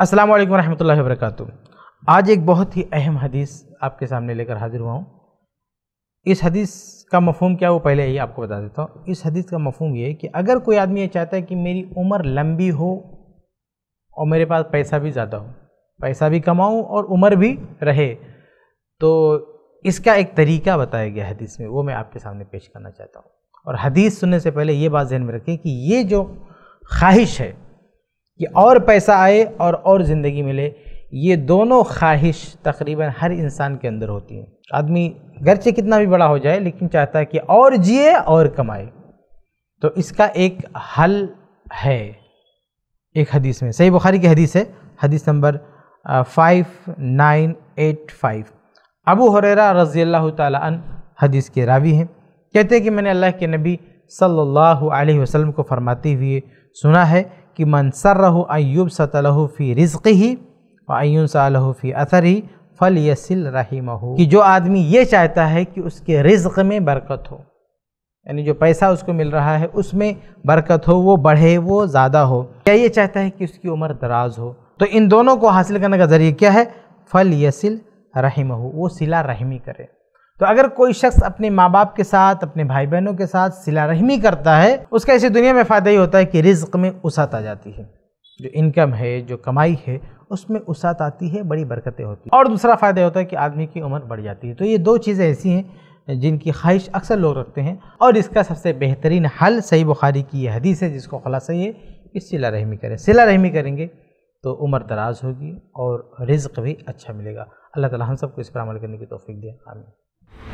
अस्सलाम वालेकुम रहमतुल्लाहि वरकatuh आज एक बहुत ही अहम हदीस आपके सामने लेकर हाजिर हुआ हूँ इस हदीस का मफहम क्या वो पहले ही आपको बता देता हूँ इस हदीस का मफहम ये है कि अगर कोई आदमी ये चाहता है कि मेरी उम्र लंबी हो और मेरे पास पैसा भी ज़्यादा हो पैसा भी कमाऊँ और उम्र भी रहे तो इसका एक तरीका बताया गया हदीस में वो मैं आपके सामने पेश करना चाहता हूँ और हदीस सुनने से पहले ये बात जहन में रखें कि ये जो ख्वाहिश है कि और पैसा आए और और ज़िंदगी मिले ये दोनों ख्वाहिश तकरीबन हर इंसान के अंदर होती है आदमी से कितना भी बड़ा हो जाए लेकिन चाहता है कि और जिए और कमाए तो इसका एक हल है एक हदीस में सही बुखारी की हदीस है हदीस number five nine eight five Abu Hurairah रज़ी अल्लाह तन हदीस के रावी हैं कहते हैं कि मैंने अल्लाह के नबी सल्लल्लाहु अलैहि वसल्लम को फरमाते हुए सुना है कि रहो अयुब सतलहु फ़ी रिज़ ही वयुन सालहु फ़ी असर ही फल यसिल रहीम कि जो आदमी ये चाहता है कि उसके रिज़ में बरकत हो यानी जो पैसा उसको मिल रहा है उसमें बरकत हो वो बढ़े वो ज़्यादा हो क्या ये चाहता है कि उसकी उम्र दराज हो तो इन दोनों को हासिल करने का ज़रिए क्या है फल यसिल रहीम वो सिला रहमी करे तो अगर कोई शख्स अपने माँ बाप के साथ अपने भाई बहनों के साथ सिला रहमी करता है उसका इसी दुनिया में फ़ायदा ही होता है कि रिज्क में उसात आ जाती है जो इनकम है जो कमाई है उसमें उसात आती है बड़ी बरकतें होती हैं और दूसरा फ़ायदा होता है कि आदमी की उम्र बढ़ जाती है तो ये दो चीज़ें ऐसी हैं जिनकी ख्वाहिश अक्सर लोग रखते हैं और इसका सबसे बेहतरीन हल सही बुखारी की यह हदीस है जिसको खुलासा ये कि सिला रहमी करें सिला रहमी करेंगे तो उम्र दराज होगी और रिज्क भी अच्छा मिलेगा अल्लाह ताला हम सबको इस पर अमल करने की तोफ़ी दें आमीन